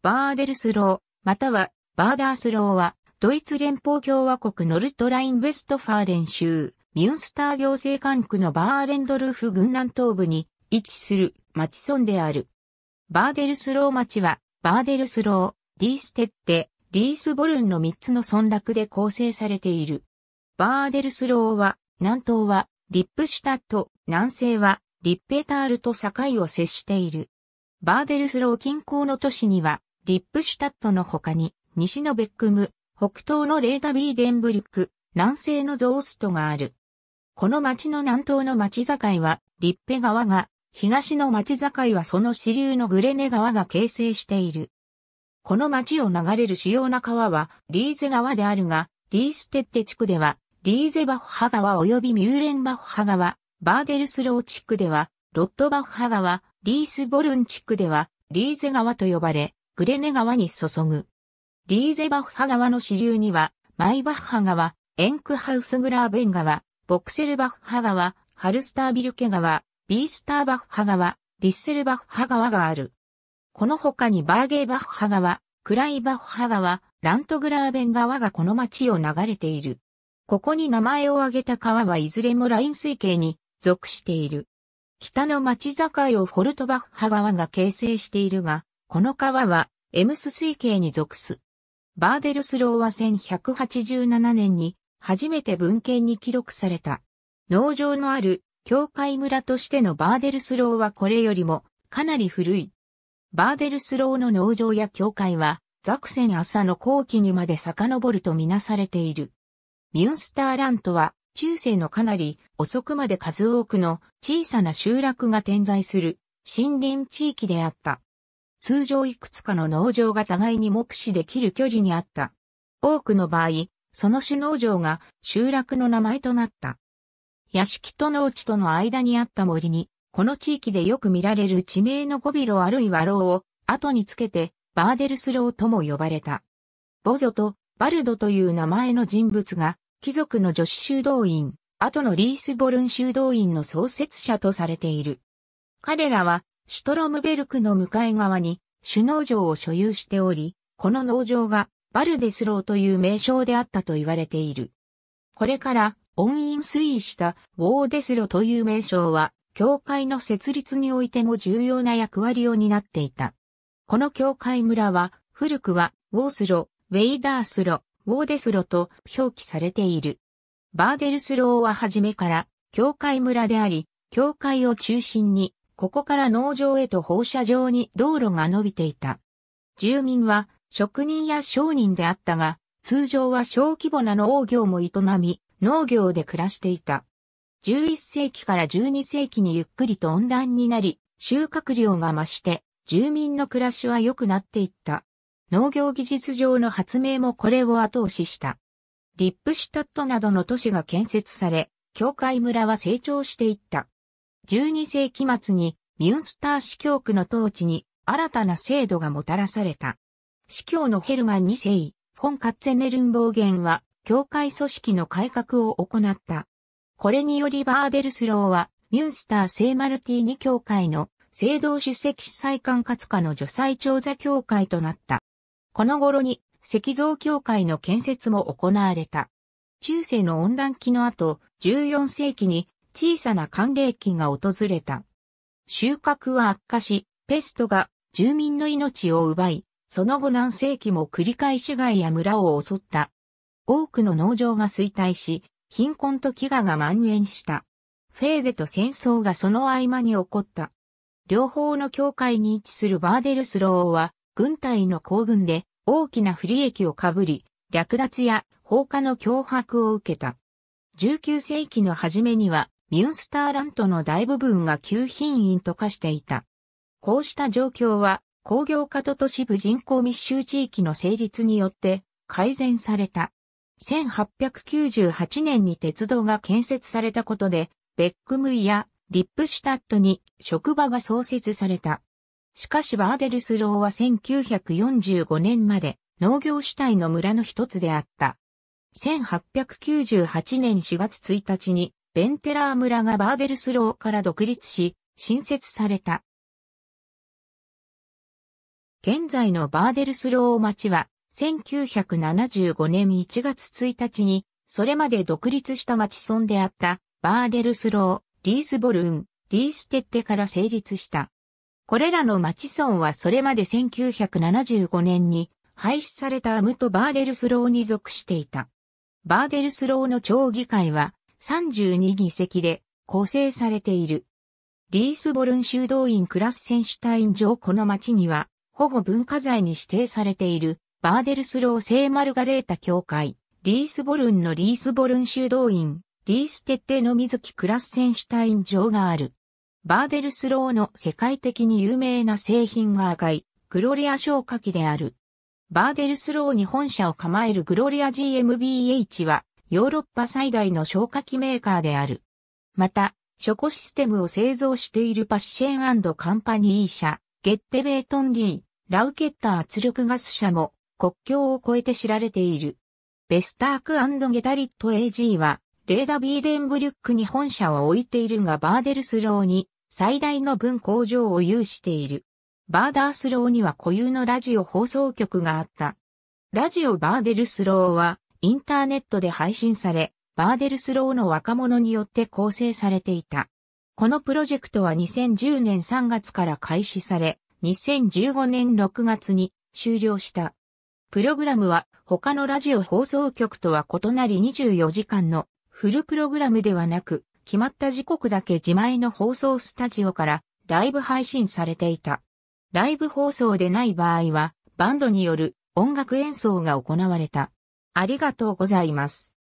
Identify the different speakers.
Speaker 1: バーデルスロー、またはバーダースローは、ドイツ連邦共和国ノルトライン・ウェストファーレン州、ミュンスター行政管区のバーレンドルフ軍南東部に位置する町村である。バーデルスロー町は、バーデルスロー、ディーステッテ、リースボルンの3つの村落で構成されている。バーデルスローは、南東はリップシュタット、南西はリッペタールと境を接している。バーデルスロー近郊の都市には、リップシュタットの他に、西のベックム、北東のレーダビーデンブリク、南西のゾーストがある。この町の南東の町境は、リッペ川が、東の町境はその支流のグレネ川が形成している。この町を流れる主要な川は、リーゼ川であるが、ディーステッテ地区では、リーゼバッハ川及びミューレンバッハ川、バーデルスロー地区では、ロットバッハ川、リースボルン地区では、リーゼ川と呼ばれ、グレネ川に注ぐ。リーゼバッハ川の支流には、マイバッハ川、エンクハウスグラーベン川、ボクセルバッハ川、ハルスタービルケ川、ビースターバッハ川、リッセルバッハ川がある。この他にバーゲーバッハ川、クライバッハ川、ラントグラーベン川がこの町を流れている。ここに名前を挙げた川はいずれもライン水系に属している。北の町境をフォルトバッハ川が形成しているが、この川は、エムス水系に属す。バーデルスローは1187年に、初めて文献に記録された。農場のある、教会村としてのバーデルスローはこれよりも、かなり古い。バーデルスローの農場や教会は、ザクセン朝の後期にまで遡るとみなされている。ミュンスターラントは、中世のかなり遅くまで数多くの小さな集落が点在する森林地域であった。通常いくつかの農場が互いに目視できる距離にあった。多くの場合、その種農場が集落の名前となった。屋敷と農地との間にあった森に、この地域でよく見られる地名のゴビロあるいはローを後につけてバーデルスローとも呼ばれた。ボゾとバルドという名前の人物が貴族の女子修道院、後のリースボルン修道院の創設者とされている。彼らはシュトロムベルクの向かい側に首農場を所有しており、この農場がバルデスローという名称であったと言われている。これから音韻推移したウォーデスロという名称は、教会の設立においても重要な役割を担っていた。この教会村は、古くはウォースロ、ウェイダースロ、ウォーデスロと表記されている。バーデルスローは初めから教会村であり、教会を中心にここから農場へと放射状に道路が伸びていた。住民は職人や商人であったが、通常は小規模な農業も営み、農業で暮らしていた。11世紀から12世紀にゆっくりと温暖になり、収穫量が増して、住民の暮らしは良くなっていった。農業技術上の発明もこれを後押しした。リップシュタットなどの都市が建設され、教会村は成長していった。12世紀末にミュンスター司教区の統治に新たな制度がもたらされた。司教のヘルマン2世、フォン・カッツェネルン暴言は、教会組織の改革を行った。これによりバーデルスローは、ミュンスター聖マルティーニ教会の聖堂主席司祭管轄下の除祭調査協会となった。この頃に石像教会の建設も行われた。中世の温暖期の後、14世紀に小さな寒冷期が訪れた。収穫は悪化し、ペストが住民の命を奪い、その後何世紀も繰り返し街や村を襲った。多くの農場が衰退し、貧困と飢餓が蔓延した。フェーデと戦争がその合間に起こった。両方の境界に位置するバーデルスローは、軍隊の行軍で大きな不利益をかぶり、略奪や放火の脅迫を受けた。19世紀の初めにはミュンスターラントの大部分が旧品院と化していた。こうした状況は工業化と都市部人口密集地域の成立によって改善された。1898年に鉄道が建設されたことで、ベックムイやリップシュタットに職場が創設された。しかしバーデルスローは1945年まで農業主体の村の一つであった。1898年4月1日にベンテラー村がバーデルスローから独立し、新設された。現在のバーデルスロー町は、1975年1月1日に、それまで独立した町村であった、バーデルスロー、リースボルン、ディーステッテから成立した。これらの町村はそれまで1975年に廃止されたアムとバーデルスローに属していた。バーデルスローの町議会は32議席で構成されている。リースボルン修道院クラスセンシュタイン城この町には保護文化財に指定されているバーデルスロー聖マルガレータ教会、リースボルンのリースボルン修道院、リース徹底の水木クラスセンシュタイン城がある。バーデルスローの世界的に有名な製品が赤い、グロリア消火器である。バーデルスローに本社を構えるグロリア GmbH は、ヨーロッパ最大の消火器メーカーである。また、書庫システムを製造しているパッシェンカンパニー社、ゲッテベートンリー、ラウケッタ圧力ガス社も国境を越えて知られている。ベスタークゲタリット AG は、レーダ・ビーデンブリュックに本社を置いているがバーデルスローに最大の分工場を有している。バーダースローには固有のラジオ放送局があった。ラジオバーデルスローはインターネットで配信され、バーデルスローの若者によって構成されていた。このプロジェクトは2010年3月から開始され、2015年6月に終了した。プログラムは他のラジオ放送局とは異なり24時間のフルプログラムではなく、決まった時刻だけ自前の放送スタジオからライブ配信されていた。ライブ放送でない場合は、バンドによる音楽演奏が行われた。ありがとうございます。